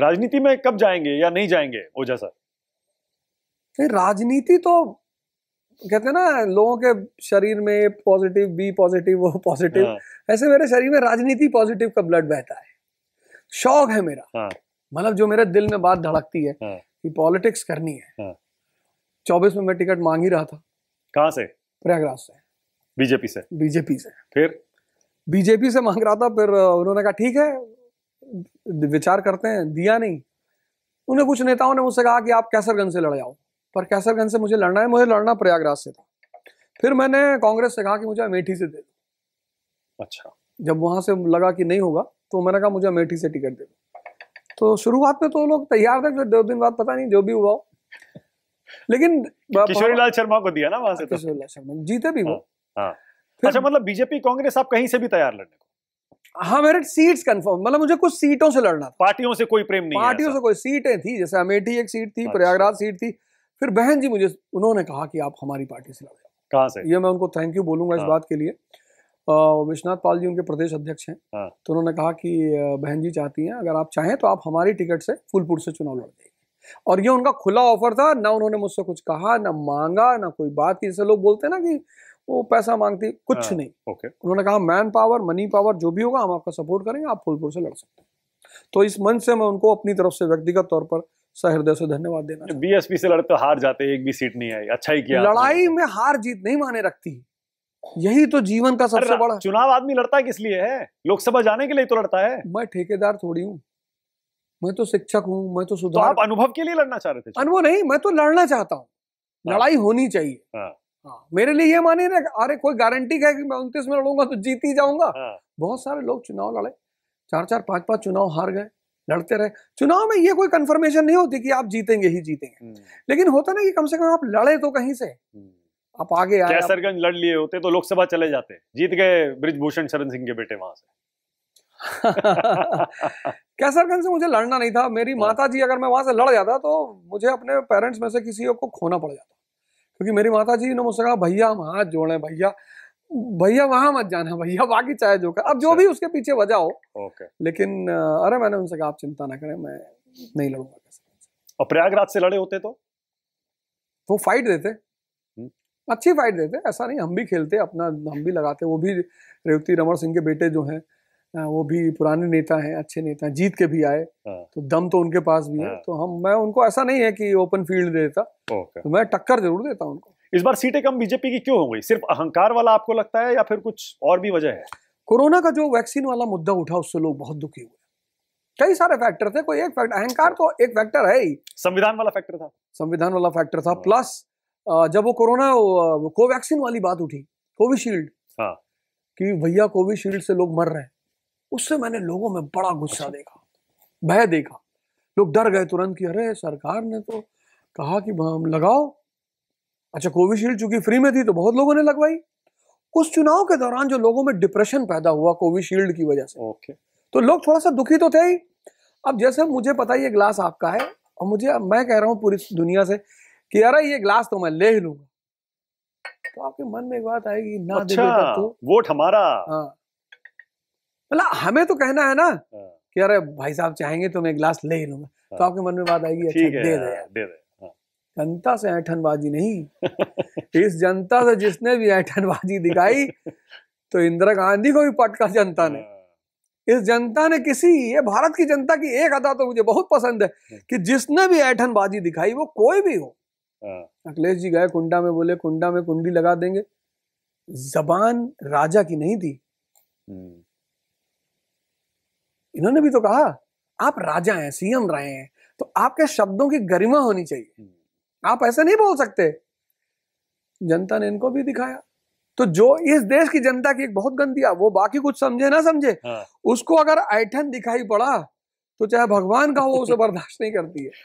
राजनीति में कब जाएंगे या नहीं जाएंगे ओझा सर नहीं राजनीति तो कहते हैं ना लोगों के शरीर में पॉजिटिव बी पॉजिटिव वो पॉजिटिव हाँ। ऐसे मेरे शरीर में राजनीति पॉजिटिव का ब्लड बहता है शौक है मेरा हाँ। मतलब जो मेरे दिल में बात धड़कती है हाँ। कि पॉलिटिक्स करनी है चौबीस में मैं टिकट मांग ही रहा था कहाँ से प्रयागराज से बीजेपी से बीजेपी से फिर बीजेपी से मांग रहा था फिर उन्होंने कहा ठीक है विचार करते हैं दिया नहीं उन्हें कुछ नेताओं ने मुझसे कहा कि आप कैसरगंज से लड़ जाओ पर कैसरगंज से मुझे लड़ना है मुझे लड़ना प्रयागराज से था फिर मैंने कांग्रेस से कहा कि मुझे अमेठी से दे दो अच्छा जब वहां से लगा कि नहीं होगा तो मैंने कहा मुझे अमेठी से टिकट दे दो तो शुरुआत में तो लोग तैयार थे फिर दो दिन बाद पता नहीं जो भी हुआ लेकिन किशोरीलाल शर्मा को दिया ना वहां से तो। किशोरीलाल शर्मा जीते भी वो हाँ, हाँ। अच्छा मतलब बीजेपी कांग्रेस आप कहीं से भी तैयार लड़ने को हाँ मेरे सीट्स कंफर्म मतलब मुझे कुछ सीटों से लड़ना पार्टियों से कोई प्रेम नहीं पार्टियों से कोई सीटें थी जैसे अमेठी एक सीट थी अच्छा। प्रयागराज सीट थी फिर बहन जी मुझे उन्होंने कहा कि आप हमारी पार्टी से लड़ जाओ कहाँ से ये मैं उनको थैंक यू बोलूंगा इस हाँ। बात के लिए विश्वनाथ पाल जी उनके प्रदेश अध्यक्ष हैं हाँ। तो उन्होंने कहा कि बहन जी चाहती हैं अगर आप चाहें तो आप हमारी टिकट से फुलपुर से चुनाव लड़ जाइए और ये उनका खुला ऑफर था ना उन्होंने मुझसे कुछ कहा ना मांगा ना कोई बात की जैसे लोग बोलते हैं ना कि वो पैसा मांगती कुछ हाँ, नहीं ओके उन्होंने कहा मैन पावर मनी पावर जो भी होगा हम आपका सपोर्ट करेंगे आप फुलपुर से लड़ सकते हैं तो इस मंच से मैं उनको अपनी तरफ से व्यक्तिगत तौर पर सहृदय से धन्यवाद देना बीएसपी से लड़ते हार जाते एक भी सीट नहीं आई अच्छा ही किया लड़ाई में हार जीत नहीं माने रखती यही तो जीवन का सबसे बड़ा चुनाव आदमी लड़ता किस लिए है लोकसभा जाने के लिए तो लड़ता है मैं ठेकेदार थोड़ी हूँ मैं तो शिक्षक हूँ मैं तो सुधार तो आप अनुभव के लिए लड़ना चाह रहे थे अनुभव नहीं मैं तो लड़ना चाहता हूँ हाँ। लड़ाई होनी चाहिए हाँ। हाँ। मेरे लिए ये मानी ना अरे कोई गारंटी का है कि मैं उनतीस में लड़ूंगा तो जीत ही जाऊंगा हाँ। बहुत सारे लोग चुनाव लड़े चार चार पांच पांच चुनाव हार गए लड़ते रहे चुनाव में ये कोई कंफर्मेशन नहीं होती कि आप जीतेंगे ही जीतेंगे हम्म। लेकिन होता ना कि कम से कम आप लड़े तो कहीं से हम्म। आप आगे आए कैसरगंज लड़ लिए होते तो लोकसभा चले जाते जीत गए ब्रिजभूषण शरण सिंह के बेटे वहां से कैसरगंज से मुझे लड़ना नहीं था मेरी हाँ। माता जी अगर मैं वहां से लड़ जाता तो मुझे अपने पेरेंट्स में से किसी को खोना पड़ जाता क्योंकि मेरी माता जी ने मुझसे कहा भैया हम हाथ जोड़े भैया भैया वहां मत जाना भैया बाकी चाहे जो कर अब जो अच्छा। भी उसके पीछे वजह हो ओके लेकिन अरे मैंने उनसे कहा आप चिंता ना करें मैं नहीं लड़ूंगा और प्रयागराज से लड़े होते तो वो फाइट देते हम्म। अच्छी फाइट देते ऐसा नहीं हम भी खेलते अपना हम भी लगाते वो भी रेवती रमन सिंह के बेटे जो हैं वो भी पुराने नेता हैं अच्छे नेता जीत के भी आए हाँ। तो दम तो उनके पास भी है हाँ। तो हम मैं उनको ऐसा नहीं है कि ओपन फील्ड देता तो मैं टक्कर जरूर देता उनको इस बार सीटें कम बीजेपी की क्यों हो गई सिर्फ अहंकार वाला आपको लगता है या फिर कुछ और भी वजह है कोरोना का जो वैक्सीन वाला मुद्दा उठा उससे लोग बहुत दुखी हुए कई सारे फैक्टर थे कोई एक फैक्टर अहंकार तो एक फैक्टर है ही संविधान वाला फैक्टर था संविधान वाला फैक्टर था प्लस हाँ। जब वो कोरोना कोवैक्सीन वाली बात उठी कोविशील्ड हाँ। कि भैया कोविशील्ड से लोग मर रहे हैं उससे मैंने लोगों में बड़ा गुस्सा अच्छा। देखा भय देखा लोग डर गए तुरंत कि अरे सरकार ने तो कहा कि हम लगाओ अच्छा कोविशील्ड चूंकि फ्री में थी तो बहुत लोगों ने लगवाई उस चुनाव के दौरान जो लोगों में डिप्रेशन पैदा हुआ कोविशील्ड की वजह से ओके तो लोग थोड़ा सा दुखी तो थे ही अब जैसे मुझे पता ये ग्लास आपका है और मुझे मैं कह रहा हूँ पूरी दुनिया से कि यार ये ग्लास तो मैं ले ही लूंगा तो आपके मन में एक बात आएगी ना अच्छा, तो वोट हमारा हाँ बोला हमें तो कहना है ना हाँ। कि अरे भाई साहब चाहेंगे तो मैं गिलास ले ही लूंगा तो हाँ। आपके मन में बात आएगी अच्छा हाँ, दे दे दे दे जनता से ऐठनबाजी नहीं इस जनता से जिसने भी ऐठनबाजी दिखाई तो इंदिरा गांधी को भी पटका जनता ने इस जनता ने किसी ये भारत की जनता की एक अदा तो मुझे बहुत पसंद है कि जिसने भी ऐठनबाजी दिखाई वो कोई भी हो अखिलेश जी गए कुंडा में बोले कुंडा में कुंडी लगा देंगे जबान राजा की नहीं थी हम्म। इन्होंने भी तो कहा आप राजा हैं सीएम रहे हैं तो आपके शब्दों की गरिमा होनी चाहिए हम्म। आप ऐसे नहीं बोल सकते जनता ने इनको भी दिखाया तो जो इस देश की जनता की एक बहुत गंदी वो बाकी कुछ समझे ना समझे हाँ। उसको अगर ऐठन दिखाई पड़ा तो चाहे भगवान का हो उसे बर्दाश्त नहीं करती है